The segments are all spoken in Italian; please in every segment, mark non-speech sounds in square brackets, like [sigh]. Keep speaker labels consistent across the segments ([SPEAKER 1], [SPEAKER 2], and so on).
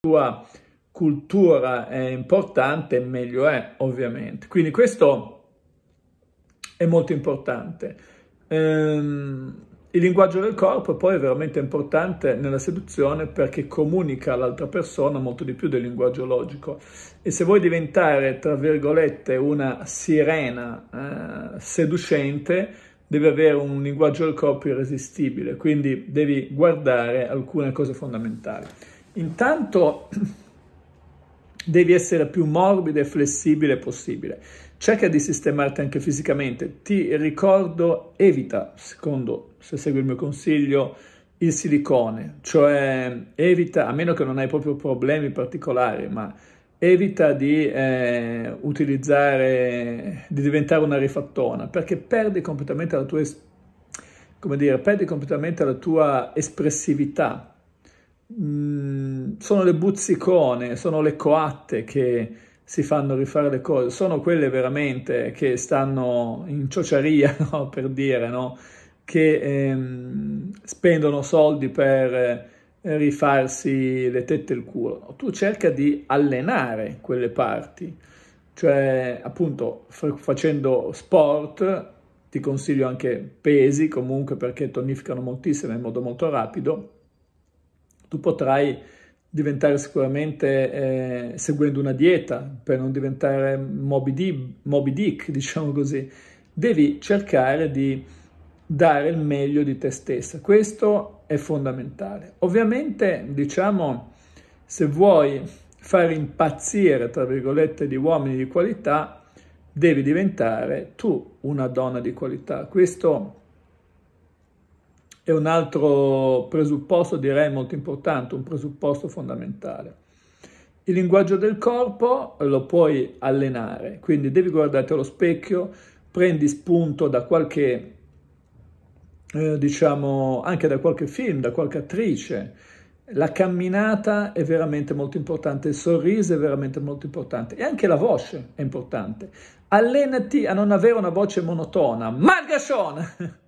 [SPEAKER 1] tua cultura è importante, meglio è, ovviamente. Quindi questo è molto importante. Ehm, il linguaggio del corpo poi è veramente importante nella seduzione perché comunica all'altra persona molto di più del linguaggio logico. E se vuoi diventare, tra virgolette, una sirena eh, seducente, devi avere un linguaggio del corpo irresistibile, quindi devi guardare alcune cose fondamentali. Intanto [clears throat] devi essere più morbido e flessibile possibile. Cerca di sistemarti anche fisicamente. Ti ricordo, evita, secondo, se segui il mio consiglio, il silicone, cioè evita, a meno che non hai proprio problemi particolari, ma evita di eh, utilizzare, di diventare una rifattona, perché perdi completamente la tua, come dire, perdi completamente la tua espressività Mm, sono le buzzicone, sono le coatte che si fanno rifare le cose, sono quelle veramente che stanno in ciociaria, [laughs] no? per dire, no? che ehm, spendono soldi per eh, rifarsi le tette e il culo. Tu cerca di allenare quelle parti, cioè appunto facendo sport, ti consiglio anche pesi comunque perché tonificano moltissimo in modo molto rapido, tu potrai diventare sicuramente eh, seguendo una dieta per non diventare Moby Dick, Moby Dick, [laughs] diciamo così. Devi cercare di dare il meglio di te stessa. Questo è fondamentale. Ovviamente, diciamo, se vuoi far impazzire, tra virgolette, gli uomini di qualità, devi diventare tu una donna di qualità. Questo è un altro presupposto, direi molto importante, un presupposto fondamentale. Il linguaggio del corpo lo puoi allenare, quindi devi guardarti allo specchio, prendi spunto da qualche, eh, diciamo, anche da qualche film, da qualche attrice. La camminata è veramente molto importante, il sorriso è veramente molto importante e anche la voce è importante. Allenati a non avere una voce monotona. Margascione! [laughs]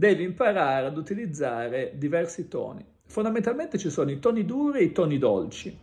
[SPEAKER 1] devi imparare ad utilizzare diversi toni. Fondamentalmente ci sono i toni duri e i toni dolci.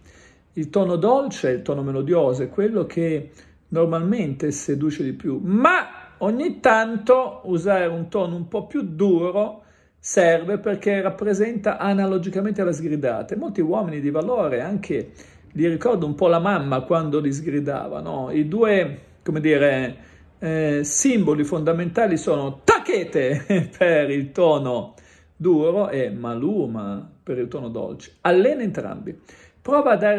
[SPEAKER 1] Il tono dolce, il tono melodioso è quello che normalmente seduce di più, ma ogni tanto usare un tono un po' più duro serve perché rappresenta analogicamente la sgridata. E molti uomini di valore, anche li ricordo un po' la mamma quando li sgridava, no? I due, come dire, eh, simboli fondamentali sono ta Machete [laughs] per il tono duro e Maluma per il tono dolce. Allena entrambi. Prova a dare